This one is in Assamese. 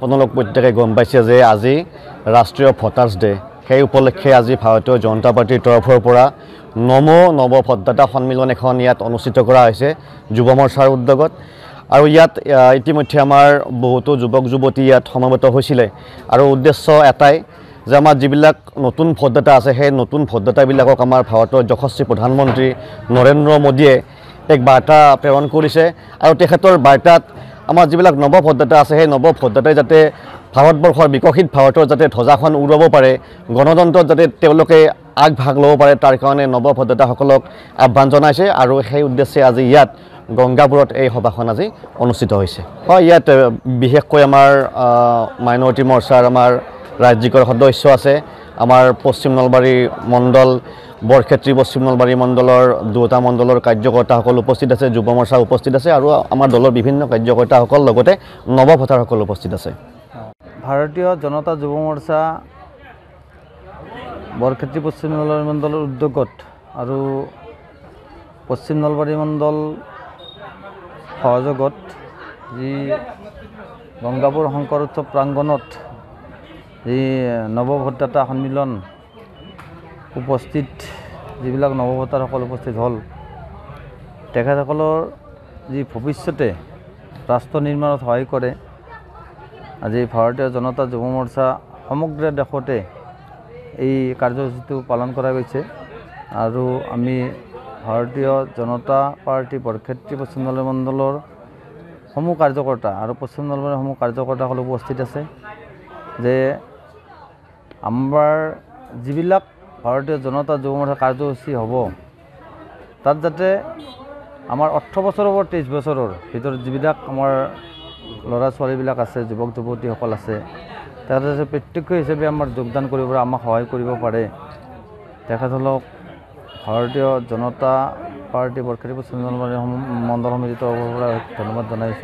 আপোনালোক প্ৰত্যেকে গম পাইছে যে আজি ৰাষ্ট্ৰীয় ভোটাৰ্ছ ডে সেই উপলক্ষে আজি ভাৰতীয় জনতা পাৰ্টীৰ তৰফৰ পৰা নমো নৱ ভোটদাতা সন্মিলন এখন ইয়াত অনুষ্ঠিত কৰা হৈছে যুৱ মৰ্চাৰ উদ্যোগত আৰু ইয়াত ইতিমধ্যে আমাৰ বহুতো যুৱক যুৱতী ইয়াত সমবেত হৈছিলে আৰু উদ্দেশ্য এটাই যে আমাৰ যিবিলাক নতুন ভোটদাতা আছে সেই নতুন ভোটদাতাবিলাকক আমাৰ ভাৰতৰ যশস্বী প্ৰধানমন্ত্ৰী নৰেন্দ্ৰ মোদীয়ে এক বাৰ্তা প্ৰেৰণ কৰিছে আৰু তেখেতৰ বাৰ্তাত আমাৰ যিবিলাক নৱ ভোটদাতা আছে সেই নৱ ভোটদাতাই যাতে ভাৰতবৰ্ষৰ বিকশিত ভাৰতৰ যাতে ধ্বজাখন উৰুৱাব পাৰে গণতন্ত্ৰত যাতে তেওঁলোকে আগভাগ ল'ব পাৰে তাৰ কাৰণে নৱ ভোটদাতাসকলক আহ্বান জনাইছে আৰু সেই উদ্দেশ্যে আজি ইয়াত গংগাপুৰত এই সভাখন আজি অনুষ্ঠিত হৈছে হয় ইয়াত বিশেষকৈ আমাৰ মাইনৰিটি মৰ্চাৰ আমাৰ ৰাজ্যিকৰ সদস্য আছে আমাৰ পশ্চিম নলবাৰী মণ্ডল বৰক্ষেত্ৰী পশ্চিম নলবাৰী মণ্ডলৰ দুটা মণ্ডলৰ কাৰ্যকৰ্তাসকল উপস্থিত আছে যুৱ মৰ্চা উপস্থিত আছে আৰু আমাৰ দলৰ বিভিন্ন কাৰ্যকৰ্তাসকল লগতে নৱভোটাৰসকল উপস্থিত আছে ভাৰতীয় জনতা যুৱ মৰ্চা বৰক্ষেত্ৰী পশ্চিম নলবাৰী মণ্ডলৰ উদ্যোগত আৰু পশ্চিম নলবাৰী মণ্ডল সহযোগত যি গংগাপুৰ শংকৰ উৎসৱ প্ৰাংগণত যি নৱভোটদাতা সন্মিলন উপস্থিত যিবিলাক নৱভোটাৰসকল উপস্থিত হ'ল তেখেতসকলৰ যি ভৱিষ্যতে ৰাষ্ট্ৰ নিৰ্মাণত সহায় কৰে আজি ভাৰতীয় জনতা যুৱ মৰ্চা সমগ্ৰ দেশতে এই কাৰ্যসূচীটো পালন কৰা গৈছে আৰু আমি ভাৰতীয় জনতা পাৰ্টী বৰক্ষেত্ৰী পশ্চিম নলবাৰী মণ্ডলৰ সমূহ কাৰ্যকৰ্তা আৰু পশ্চিম নলবাৰীৰ সমূহ কাৰ্যকৰ্তাসকল উপস্থিত আছে যে আমাৰ যিবিলাক ভাৰতীয় জনতা যুৱ মৰ্চাৰ কাৰ্যসূচী হ'ব তাত যাতে আমাৰ ওঠৰ বছৰৰ পৰা তেইছ বছৰৰ ভিতৰত যিবিলাক আমাৰ ল'ৰা ছোৱালীবিলাক আছে যুৱক যুৱতীসকল আছে তেখেতসকলে প্ৰত্যক্ষ হিচাপে আমাৰ যোগদান কৰিব পৰা আমাক সহায় কৰিব পাৰে তেখেতসকলক ভাৰতীয় জনতা পাৰ্টি বৰখেৰী পশ্চিম মণ্ডল সমিতিৰ তৰফৰ পৰা ধন্যবাদ জনাইছোঁ